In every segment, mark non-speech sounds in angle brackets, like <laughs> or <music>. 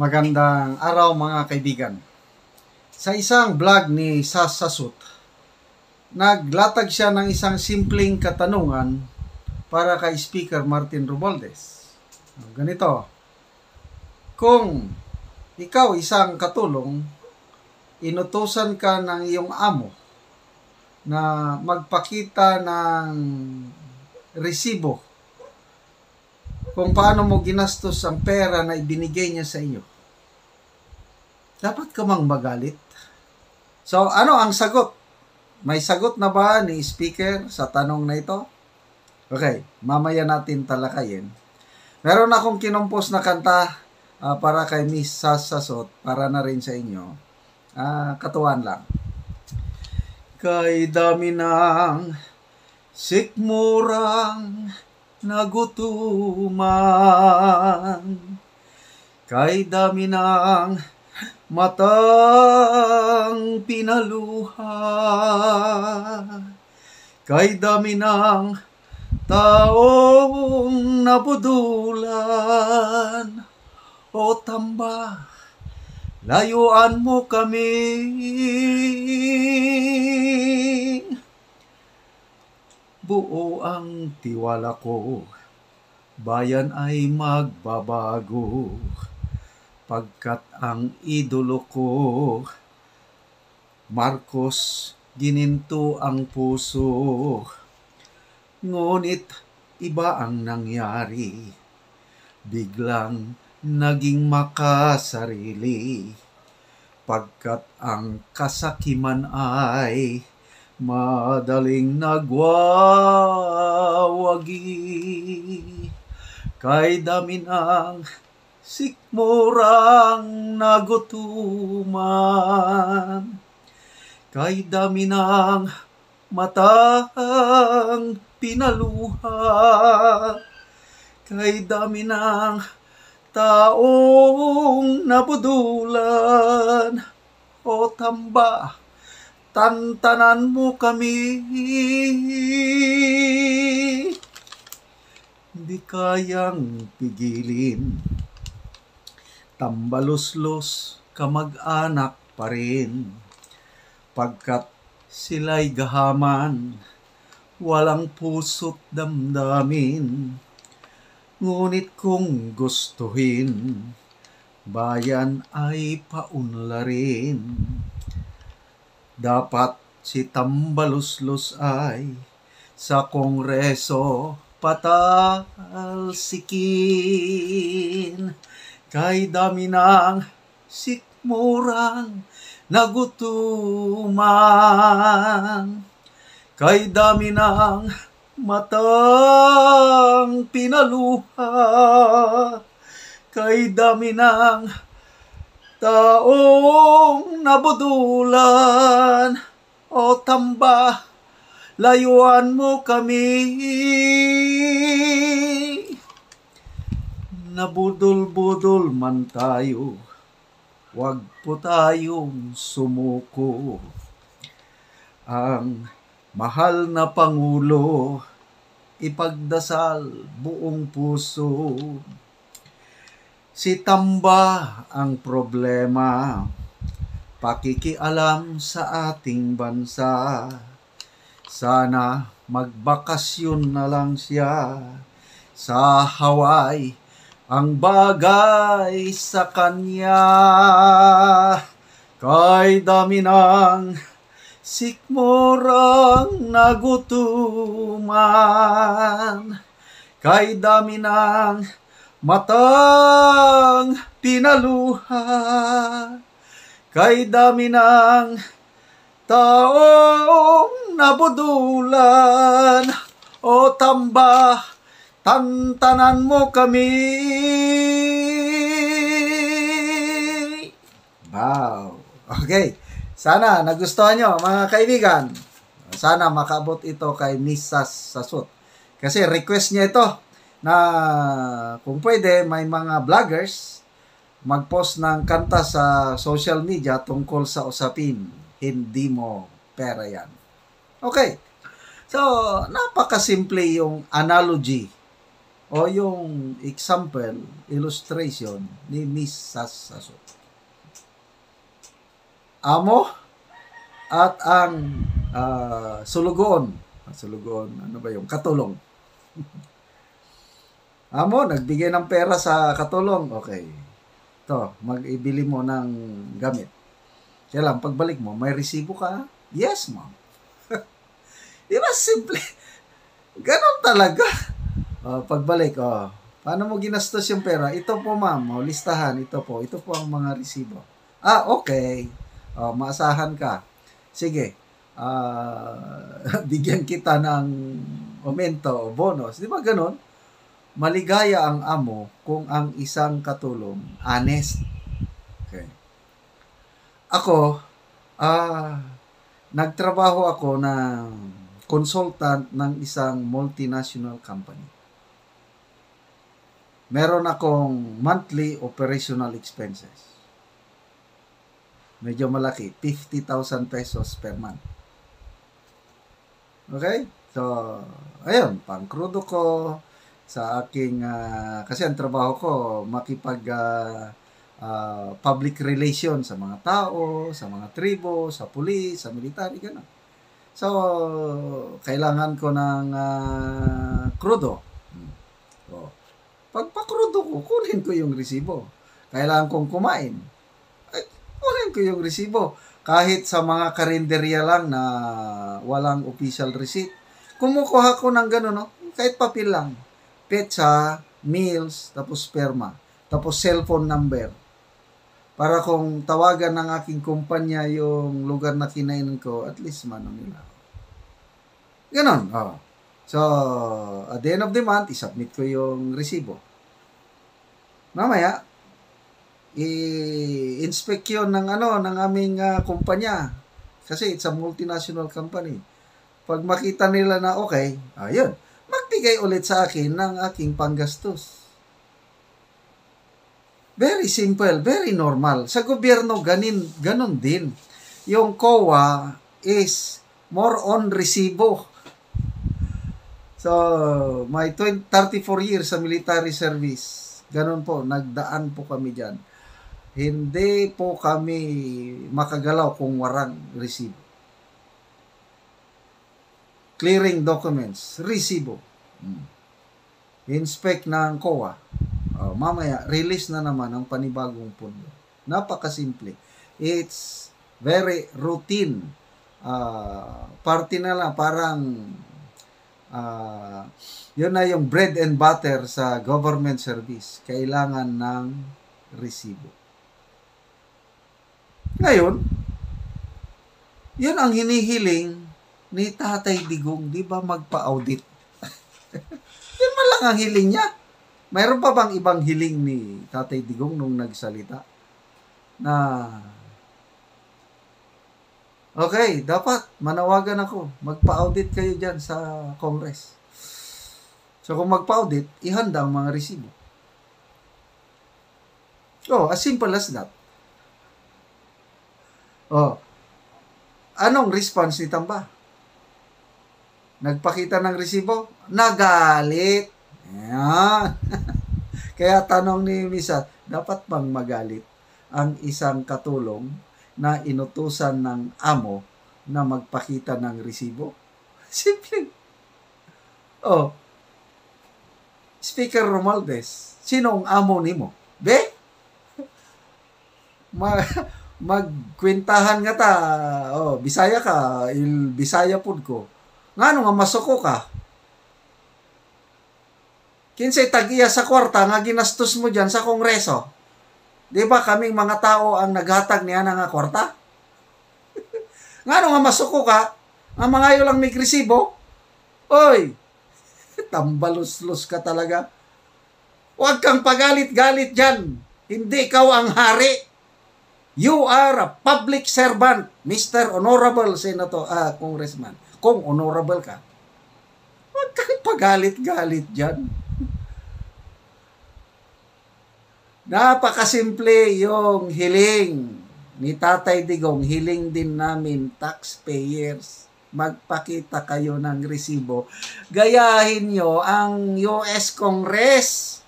Magandang araw mga kaibigan. Sa isang vlog ni Sasasut, naglatag siya ng isang simpleng katanungan para kay Speaker Martin Romualdez. Ganito, kung ikaw isang katulong, inutusan ka ng iyong amo na magpakita ng resibo kung paano mo ginastos ang pera na ibinigay niya sa inyo. Dapat ka mang magalit. So, ano ang sagot? May sagot na ba ni speaker sa tanong na ito? Okay, mamaya natin talakayin. Meron akong kinumpos na kanta uh, para kay Miss Sasasot para na rin sa inyo. Uh, ah, katuan lang. Kay dami ng sikmurang nagutuman Kay dami ng matang pinaluha kay dami ng taong nabudulan o tamba layuan mo kami buo ang tiwala ko bayan ay magbabago sapagkat ang idolo ko, Marcos, gininto ang puso. Ngunit iba ang nangyari, biglang naging makasarili, pagkat ang kasakiman ay madaling nagwawagi kay dami ng sikmurang nagutuman kay dami ng matang pinaluha kay dami ng taong nabudulan o tamba tantanan mo kami di kayang pigilin tambaluslos kamag-anak pa rin. Pagkat sila'y gahaman, walang puso't damdamin. Ngunit kung gustuhin, bayan ay paunla rin. Dapat si Tambaluslos ay sa kongreso patalsikin Kay dami ng sikmurang nagutuman. Kay dami ng matang pinaluha. Kay dami ng taong nabudulan. O tamba, layuan mo kami. Nabudol-budol man tayo, wag po tayong sumuko. Ang mahal na Pangulo, ipagdasal buong puso. Si Tamba ang problema, pakikialam sa ating bansa. Sana magbakasyon na lang siya sa Hawaii ang bagay sa kanya kay dami ng sikmurang nagutuman kay dami ng matang tinaluha, kay dami ng taong nabudulan o tambah tantanan mo kami. Wow. Okay. Sana nagustuhan nyo mga kaibigan. Sana makabot ito kay Mrs. Sasut. Kasi request niya ito na kung pwede may mga vloggers mag-post ng kanta sa social media tungkol sa usapin. Hindi mo pera yan. Okay. So, napakasimple yung analogy o yung example, illustration ni Miss Sasaso. Amo at ang uh, ah, sulugon. Ah, sulugon, ano ba yung katulong? <laughs> Amo, nagbigay ng pera sa katulong. Okay. To, mag-ibili mo ng gamit. Kailan, pagbalik mo, may resibo ka? Yes, ma'am. <laughs> Di ba, simple. Ganon talaga. Oh, pagbalik, oh. Paano mo ginastos yung pera? Ito po, ma'am. Oh, listahan. Ito po. Ito po ang mga resibo. Ah, okay. Oh, maasahan ka. Sige. Uh, <laughs> bigyan kita ng aumento o bonus. Di ba ganun? Maligaya ang amo kung ang isang katulong honest. Okay. Ako, ah, uh, nagtrabaho ako na consultant ng isang multinational company meron akong monthly operational expenses. Medyo malaki, 50,000 pesos per month. Okay? So, ayun, pang krudo ko sa aking, uh, kasi ang trabaho ko, makipag uh, uh, public relation sa mga tao, sa mga tribo, sa pulis, sa military, gano'n. So, kailangan ko ng uh, krudo Pagpakrudo ko, kunin ko yung resibo. Kailangan kong kumain. Ay, kunin ko yung resibo. Kahit sa mga karinderya lang na walang official receipt, kumukuha ko ng gano'n, no? kahit papel lang. Petsa, meals, tapos perma, tapos cellphone number. Para kung tawagan ng aking kumpanya yung lugar na kinain ko, at least manon nila. Ganon, oh. So, at the end of the month, isubmit ko yung resibo. Mamaya, i-inspect yun ng, ano, ng aming uh, kumpanya. Kasi it's a multinational company. Pag makita nila na okay, ayun, magbigay ulit sa akin ng aking panggastos. Very simple, very normal. Sa gobyerno, ganin, ganun din. Yung COA is more on resibo So, my 20, 34 years sa military service. Ganun po, nagdaan po kami dyan. Hindi po kami makagalaw kung warang resibo. Clearing documents, resibo. Hmm. Inspect ng COA. Oh, mamaya, release na naman ang panibagong pondo. Napakasimple. It's very routine. Uh, ah, party na lang, parang uh, yun na yung bread and butter sa government service. Kailangan ng resibo. Ngayon, yun ang hinihiling ni Tatay Digong, di ba magpa-audit? <laughs> yun man lang ang hiling niya. Mayroon pa bang ibang hiling ni Tatay Digong nung nagsalita? Na Okay, dapat manawagan ako. Magpa-audit kayo dyan sa Congress. So kung magpa-audit, ihanda ang mga resibo. Oh, as simple as that. Oh, anong response ni Tamba? Nagpakita ng resibo? Nagalit. Ayan. <laughs> Kaya tanong ni Misa, dapat bang magalit ang isang katulong na inutusan ng amo na magpakita ng resibo? <laughs> Simple. Oh. Speaker Romualdez, sino ang amo nimo? Be? <laughs> Mag magkwentahan nga ta. Oh, Bisaya ka, il Bisaya pud ko. Ngano nga ano masuko ka? Kinsay tag-iya sa kwarta nga ginastos mo diyan sa kongreso? Di ba kaming mga tao ang naghatag niya ng kwarta? <laughs> nga ano nga masuko ka, nga mga iyo lang may kresibo. Oy, <laughs> tambalos-los ka talaga. Huwag kang pagalit-galit dyan. Hindi ikaw ang hari. You are a public servant, Mr. Honorable Senator, ah, Congressman. Kung honorable ka, huwag kang pagalit-galit dyan. Napakasimple yung hiling ni Tatay Digong. Hiling din namin, taxpayers magpakita kayo ng resibo, gayahin nyo ang US Congress.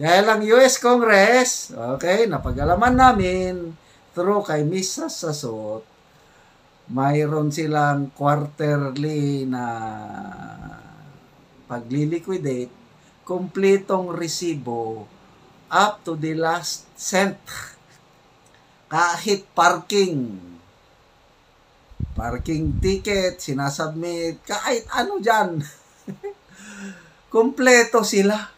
Dahil ang US Congress, okay, napagalaman namin through kay Mrs. Sasot, mayroon silang quarterly na pagliliquidate, kumpletong resibo up to the last cent. Kahit parking, parking ticket, sinasubmit, kahit ano dyan. <laughs> Kompleto sila.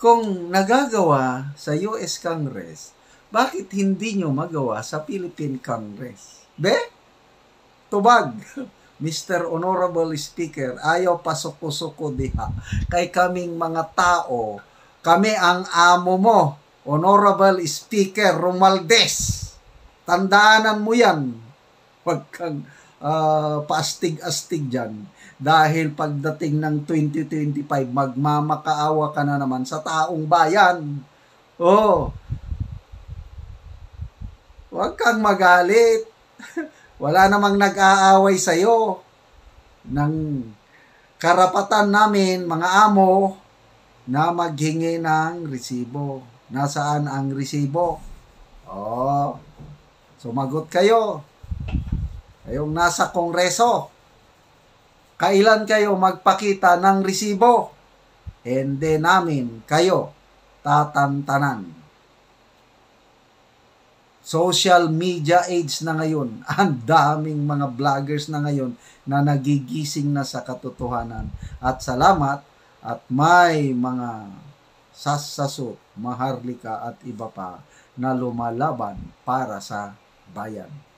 Kung nagagawa sa US Congress, bakit hindi nyo magawa sa Philippine Congress? Be? Tubag. <laughs> Mr. Honorable Speaker, ayaw pasuko-suko diha kay kaming mga tao kami ang amo mo, Honorable Speaker Romaldez. Tandaanan mo yan. Huwag kang uh, paastig-astig dyan. Dahil pagdating ng 2025, magmamakaawa ka na naman sa taong bayan. Oh, Huwag kang magalit. <laughs> Wala namang nag-aaway sa'yo ng karapatan namin, mga amo, na maghingi ng resibo. Nasaan ang resibo? Oh, sumagot kayo. Ayong nasa kongreso. Kailan kayo magpakita ng resibo? Hindi namin kayo tatantanan. Social media age na ngayon. <laughs> Ang daming mga vloggers na ngayon na nagigising na sa katotohanan. At salamat at may mga sasasot, maharlika at iba pa na lumalaban para sa bayan.